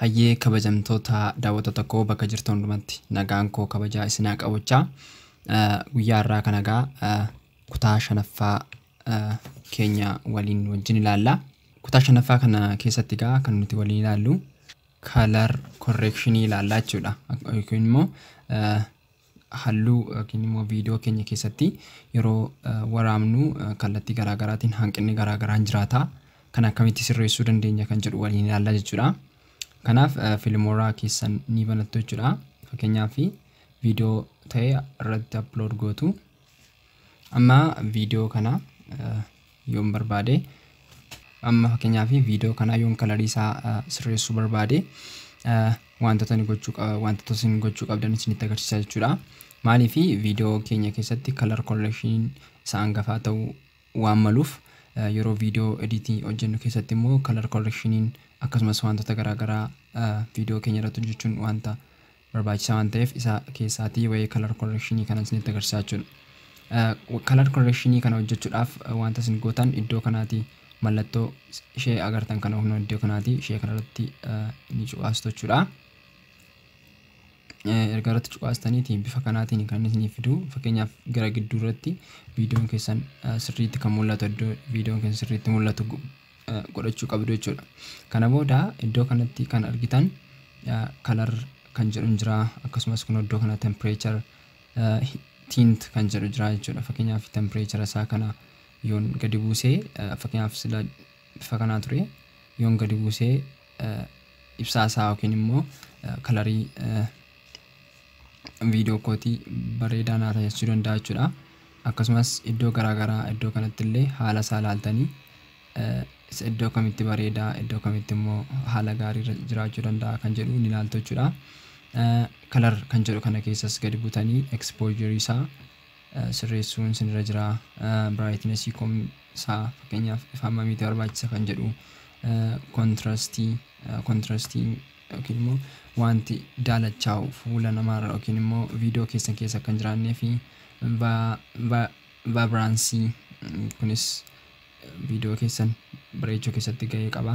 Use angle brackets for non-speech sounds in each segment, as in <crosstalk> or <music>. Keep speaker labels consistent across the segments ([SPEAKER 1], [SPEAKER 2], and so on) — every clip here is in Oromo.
[SPEAKER 1] Hayyee kabajamtoota daawwattoota koo bakka jirtu hundumatti nagaan koo kabajaa isinaa qabochaa guyyaa irraa kan nagaa kutaa shanaffaa keenya waliin wajjin ilaalla. Kutaa shanaffaa kana keessatti egaa kan nuti waliin ilaallu kalar korreekshinii ilaallaa jechuudha yookiin immoo halluu yookiin immoo viidiyoo keenya keessatti yeroo waraabnu kallattii garaagaraatiin hanqinni garaagaraan jiraata kan akkamitti sirreessuu dandeenya kan jedhu waliin ilaallaa jechuudha. Kanaaf eh, fiilmoora keessan ni banattu jechuudha. Fakkeenyaaf viidiyoo ta'e irratti upload gootu. Amma viidiyoo kana eh, yoon barbaade amma fakkeenyaaf viidiyoo kana yoon kalarii isaa eh, sirreessuu barbaade wantoota inni gochuu wantoota isin gochuu qabdan isinitti agarsiisa jechuudha. Maaliif viidiyoo keenya keessatti kalar kollekshiin isaa hangafaa ta'uu waan maluuf yeroo viidiyoo editii hojjennu keessatti immoo kalar kollekshiiniin akkasumas wantoota garaagaraa viidiyoo keenya irratti hojjechuun wanta barbaachisaa waan ta'eef isaa keessaatii wayee kalar correctionii kana isinitti agarsiisaa jechuudha. Kalar correctionii kana hojjechuudhaaf wanta isin gootan iddoo kanaatii mallattoo ishee agartan kana humna iddoo kanaatii ishee kanarratti ni cuqaastu jechuudha. Erga irratti cuqaastaniitiin bifa kanaatiin kan isiniif fidu fakkeenyaaf gara gidduu irratti viidiyoon keessan sirriitti kan mul'atu iddoo viidiyoon keessan sirriitti mul'atu Eh, godhachuu qabdu jechuudha. Kana booda iddoo kanatti kan argitan kalar eh, kan jedhu jiraa akkasumas kun iddoo kana tempireechar tiint kan jedhu jiraa jechuudha. Fakkeenyaaf tempireechara isaa kana yoon gadi buusee eh, fakkeenyaaf sila bifa kanaa ture yoon gadi buusee ibsaa isaa yookiin immoo kalarii viidiyoo kootii bareedaa naa tajaajiluu danda'a jechuudha. Akkasumas iddoo garaagaraa iddoo kanatti illee haala isaa ilaaltanii iddoo kamitti bareeda iddoo kamitti immoo haala gaarii jiraachuu danda'a kan jedhu ni ilaaltochuudha. Eh, kalar kan jedhu kana keessas gadi butanii exposure eh, sirreessuun sinirra jira eh, brightness isaa fakkeenyaaf ifa hammamiitti barbaachisa kan jedhu kontirastii kontirastii yookiin immoo wanti daalachaa'u fuula namaarra yookiin immoo viidiyoo keessan keessa akka hin jiraannee fi vaabiraansii mm, kunis viidiyoo keessan bareechuu keessatti ga'ee qaba.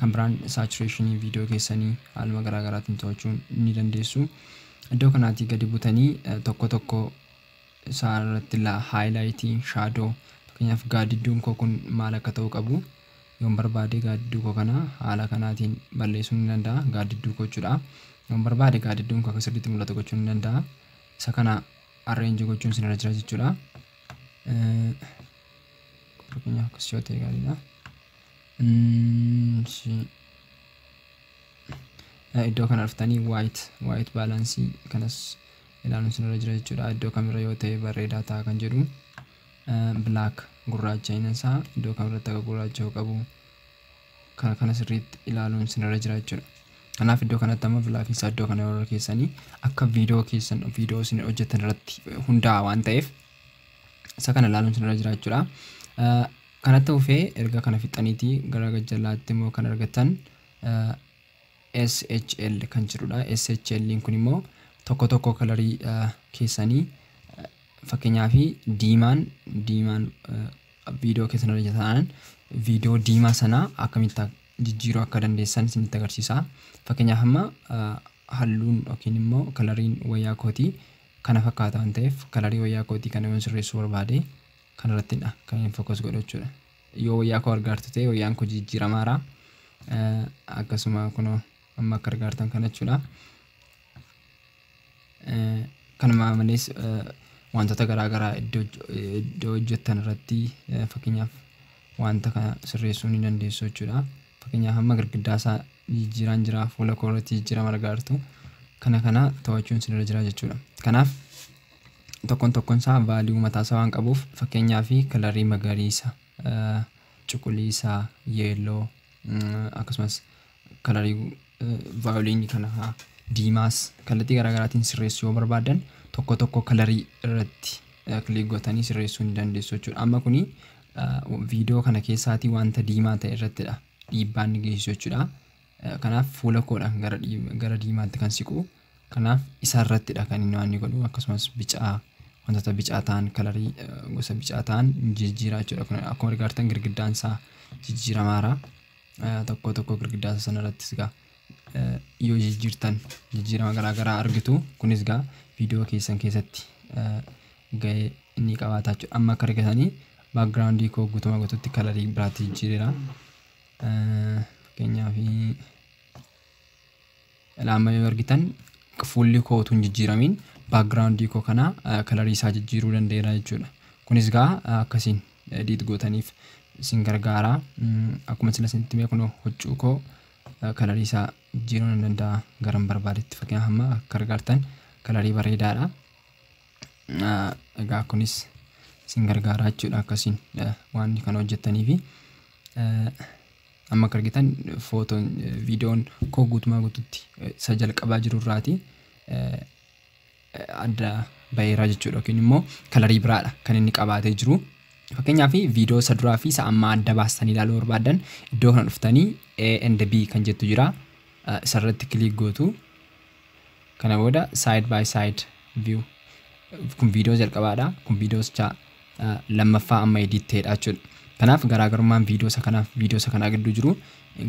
[SPEAKER 1] Kan biraan saatureeshinii viidiyoo keessanii haaluma garaagaraatiin to'achuun ni dandeessu. Iddoo kanaatii gadi butanii tokko tokko isaa irratti haayilaaytii, shaadoo fakkeenyaaf gaaddidduun koo kun maal akka ta'u qabu yoon barbaade gaadidduu koo kana haala kanaatiin balleessuu ni danda'a. Gaaddidduu gochuudha. Yoon barbaade gaaddidduun koo akka sirriitti mul'atu gochuu ni danda'a. Isa kana arreenji gochuun sinirra jira jechuudha. iddoo kana dhuftanii waayit waayit baalaansii kanas ilaaluun sinirra jira jechuudha iddoo kamirra yoo ta'e barreedaa ta'a kan jedhu bilaak gurraacha inni isaa iddoo kamirratti akka gurraacha qabu kana kana sirriitti ilaaluun sinirra jira jechuudha. Kanaaf iddoo kanatti amma bilaafiinsa iddoo kana yeroo keessanii akka viidiyoo keessan isin hojjetan irratti hundaa'a waan ta'eef isa kana ilaaluun isinirra jira jechuudha. Kanatti hufee ergaa kana fixaniitii gara gajjallaatti immoo kan argatan SHL kan jedhudha. SHL kun immoo tokko tokko kalarii keessanii fakkeenyaa fi diimaan diimaan viidiyoo keessan hojjetan viidiyoo diimaa sanaa akkamitti jijjiiruu akka dandeessan isinitti agarsiisa. Fakkeenyaaf amma halluun yookiin immoo kalariin wayyaa kootii kana fakkaata waan ta'eef kalarii wayyaa kootii kana yoo sirreessuu barbaade irratti dha kan inni fokus godhu jechuudha. Yoo wayyaa koo argaartu ta'e wayyaan koo jijjiiramaara Akkasuma kunoo amma akka argaartan kana jechuudha. Kanuma malees wantoota garaa garaa iddoo hojjetan irratti fakkeenyaaf wanta kana sirreessuu ni dandeessu jechuudha. Fakkeenyaaf hamma girgiddaa isaa jijjiiraan jiraa fuula koo irratti jijjiirama argaartu kana kana to'achuun sinirra jira jechuudha. Kanaaf tokkoon tokkoonsaa vaaliyuu mataasaa waan qabuuf fakkeenyaa fi kalarii magariisa, eh, cuquliisa, yeelloo mm, akkasumas kalarii eh, vaayoliinii kana diimaas kallattii garaatiin sirreessuu yoo barbaadan tokko tokko kalarii irratti eh, kiliik gootanii sirreessuu ni dandeessu jechuudha. Amma kuni viidiyoo kana keessaatii wanta diimaa ta'e irratti dhiibbaan ni geessisu jechuudha. Kanaaf fuula koodhaan gara diimaatti kan siqu. Kanaaf isarrattidha kan inni waan inni godhu akkasumas bicaa wantoota bicaa ta'an kalarii eh, gosa bicaa ta'an jijjiiraa jechuudha. Kun akkuma argartan girgiddaan isaa jijjiiramaara. Eh, tokko tokko girgiddaa sana irrattis egaa eh, yoo jijjiirtan jijjiirama garaagaraa argitu kunis egaa viidiyoo keessan keessatti ga'ee ni qabaata jechuudha. Amma akka argatanii baakgiraawundii koo guutumaa guutuutti kalarii biraatti jijjiireera. Fakkeenyaaf ilaa yoo argitan fuulli kootu utuu baakgiraawundii koo kanaa kalarii isaa jijjiiruu dandeera jechuudha. Kunis gaa akkasiin ediit gootaniif isin gargaara. Mm, akkuma sila isinitti beeknu huccuu koo kalarii isaa jijjiiruu ni danda'a garan hin barbaadetti fakkiin hamma akka gargaartan kalarii bareedaadha. Egaa kunis isin gargaara jechuudha akkasiin waan kana hojjettanii fi amma akka argitan footoon viidiyoon koo guutumaa guutuutti isa jalqabaa jiru irraati. adda baheera jechuudha yookiin immoo kalarii biraadha kan inni qabaatee jiru. Fakkeenyaaf viidiyoo isa duraa fi isa ammaa adda baastanii ilaaluu barbaadan iddoo kana dhuftanii A and B kan jettu jira. Ah, isarratti kilik gootu. Kana booda saayid by saayid view. Kun viidiyoo jalqabaadha. Kun viidiyoo ah, lammaffaa amma ediitteedha jechuudha. Kanaaf garaagarummaan viidiyoo isa kanaaf viidiyoo isa kanaa gidduu jiru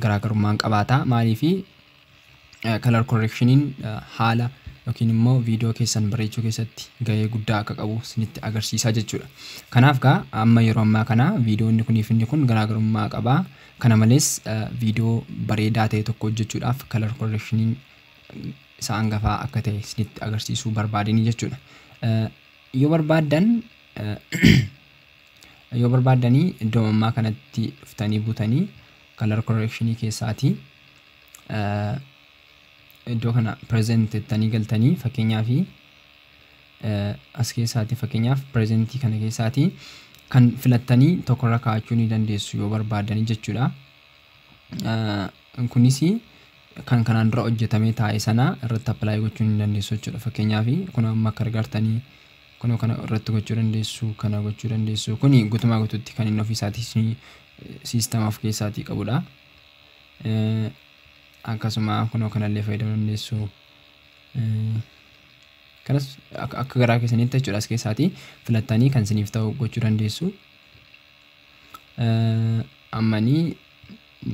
[SPEAKER 1] garaagarummaan qabaata. Maaliif kalar ah, correctioniin haala. yookiin immoo viidiyoo keessan bareechuu keessatti gahee guddaa akka qabu sinitti agarsiisaa jechuudha. Kanaaf gaa amma yeroo ammaa kana viidiyoonni kuniif inni kun garaagarummaa qaba. Kana malees viidiyoo bareedaa ta'e tokko hojjechuudhaaf kalar correctioniin isa hangafaa akka ta'e isinitti agarsiisuu barbaadanii jechuudha. Yoo barbaaddan <clears throat> yoo ammaa kanatti dhuftanii buutanii kalar correctionii keessaatii iddoo kana present jettanii galtanii fakkeenyaaf as keessaati fakkeenyaaf presentii kana keessaati kan filattanii tokkorra kaa'achuu ni dandeessu yoo barbaadanii jechuudha. Kunis kan kanaan dura hojjetamee taa'e sana irratti appilaayi gochuu ni dandeessu jechuudha. Fakkeenyaaf kun amma akka argartanii kun kana irratti gochuu dandeessu kana gochuu dandeessu kuni gutumaa gutuutti kan inni ofiisaatii siistamaaf keessaatii qabudha. akkasuma kunoo kanallee fayyadamuu dandeessu. Eh, kanas akka garaa keessaniitti jechuudha as keessaatii filattanii kan isiniif ta'u gochuu dandeessu. Eh, ammanii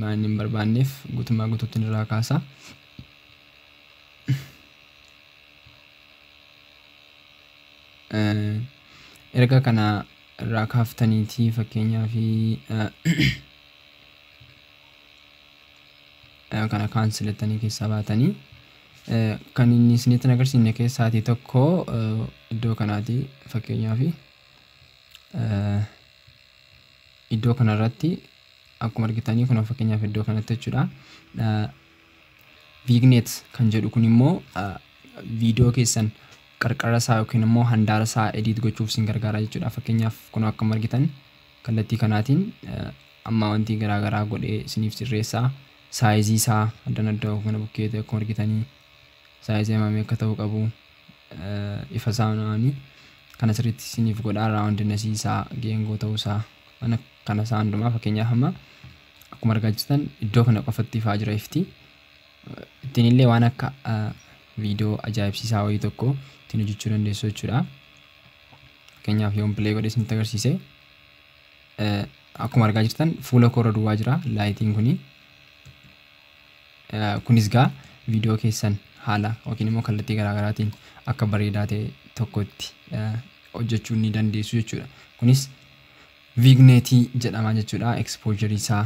[SPEAKER 1] waan hin barbaanneef guutummaa gutuutti irraa kaasa. Eh, erga kana irraa kaaftaniitii fakkeenyaa fi kana silatanii keessaa baatanii e, kan inni isinitti agarsiifne keessaatii tokko e, iddoo kanaati fakkeenyaaf e, iddoo kanarratti akkuma argitanii kun fakkeenyaaf iddoo kanatti jechuudha. Viigneet kan jedhu kun immoo viidiyoo keessan qarqara isaa yookiin immoo handaara isaa ediit gochuuf sin gargaara jechuudha. Fakkeenyaaf kun akka margitan kallattii kanaatiin amma wanti garaa godhee isiniif sirreessaa. saayizii isaa addaan addaa kana bukkeete akkuma argitanii saayizii himamee akka ta'u qabu eh, ifa isaa namni kana sirriitti isiniif godhaa raawundinasii isaa geengoo ta'uu isaa kana isaa hundumaa fakkeenyaaf amma akkuma argaa jirtan iddoo kana qofatti ifaa jira ifti ittiin illee waan akka eh, viidiyoo ajaa'ibsiisaa wayii tokko ittiin hojjechuu dandeessu jechuudha. Fakkeenyaaf yoon pilee godhee isinitti agarsiise eh, akkuma argaa jirtan fuula koorra duwwaa jira laayitiin kunii kunis gaa viidiyoo keessan haala yookiin immoo kallattii garaagaraatiin akka bareedaa ta'e tokkotti hojjechuu ni dandeessu jechuudha. Kunis viigneetii jedhama jechuudha. Ekspoojeri isaa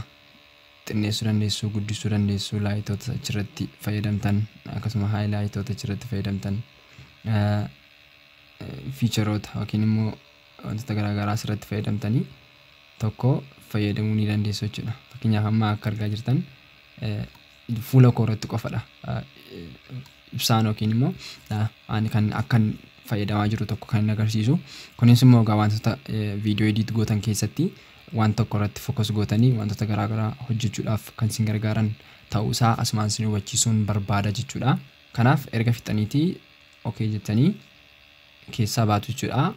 [SPEAKER 1] xinneessuu dandeessu, guddisuu dandeessu, laayitoota achirratti fayyadamtan akkasuma haayilaayitoota achirratti fayyadamtan fiicharoota yookiin immoo wantoota garaagaraa asirratti fayyadamtanii tokko fayyadamuu ni dandeessu jechuudha. Fakkeenyaaf amma akka argaa jirtan fuula koo irratti qofadha ah, ibsaan yookiin immoo ah, ani kan akkan fayyadamaa jiru tokko kan agarsiisu kunis immoo egaa wantoota eh, viidiyoo edit gootan keessatti waan tokko irratti fokus gootanii wantoota garaagaraa hojjechuudhaaf kan isin gargaaran isaa asumaan isin hubachiisuun barbaada jechuudha kanaaf erga fixaniitii okee jettanii keessaa baatu jechuudha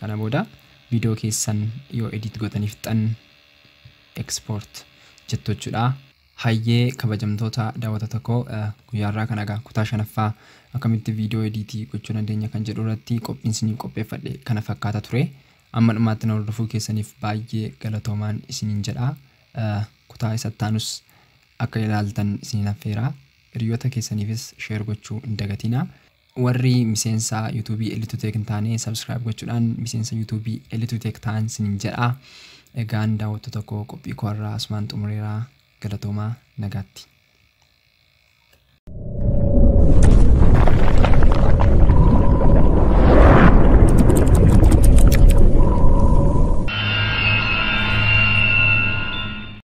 [SPEAKER 1] kana booda viidiyoo keessan yoo edit gootanii fixan export jettu jechuudha Hayyee kabajamtoota daawwata tokkoo eh, guyyaarraa kan egaa kutaa shanaffaa akkamitti viidiyoo ediitii gochuu dandeenya kan jedhu irratti isiniin qopheeffadhe kana fakkaata ture. Amma dhumaatti na hordofuu keessaniif baay'ee galatoomaan isiniin jedha. Eh, kutaa isattaanus akka ilaaltan isiniin affeera. Hiriyoota keessaniifis sheer gochuu hin dagatina. warri miseensa yuutuubii elitu teek hin taane sabskiraayib gochuudhaan miseensa yuutuubii elitu teek ta'an isiniin jedha. Egaan daawwattu tokko qophii koo irraa Asumaan galatoomaa nagaatti.